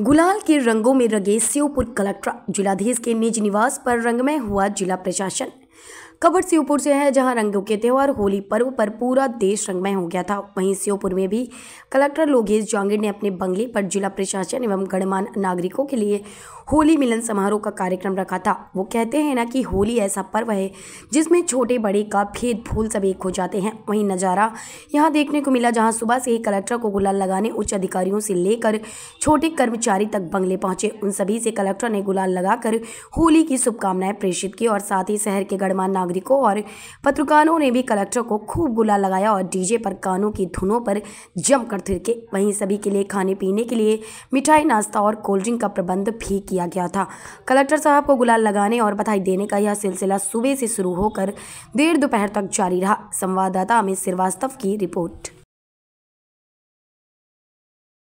गुलाल के रंगों में रंगे शिवपुर कलेक्टर जिलाधीश के निज निवास पर रंगमय हुआ जिला प्रशासन खबर श्योपुर से है जहां रंगों के त्यौहार होली पर्व पर पूरा देश रंगमय हो गया था वहीं श्योपुर में भी कलेक्टर लोकेश जांगिड़ ने अपने बंगले पर जिला प्रशासन एवं गणमान नागरिकों के लिए होली मिलन समारोह का कार्यक्रम रखा था वो कहते हैं ना कि होली ऐसा पर्व है जिसमें छोटे बड़े का भूल सब एक हो जाते हैं वहीं नज़ारा यहाँ देखने को मिला जहाँ सुबह से ही कलेक्टर को गुलाल लगाने उच्च अधिकारियों से लेकर छोटे कर्मचारी तक बंगले पहुंचे उन सभी से कलेक्टर ने गुलाल लगाकर होली की शुभकामनाएं प्रेषित की और साथ ही शहर के गणमान नागरिक नागरिकों और पत्रकारों ने भी कलेक्टर को खूब गुला लगाया और डीजे पर कानों की धुनों पर जमकर थिरके वहीं सभी के लिए खाने पीने के लिए मिठाई नाश्ता और कोल्ड ड्रिंक का प्रबंध भी किया गया था कलेक्टर साहब को गुलाल लगाने और बधाई देने का यह सिलसिला सुबह से शुरू होकर देर दोपहर तक जारी रहा संवाददाता अमित श्रीवास्तव की रिपोर्ट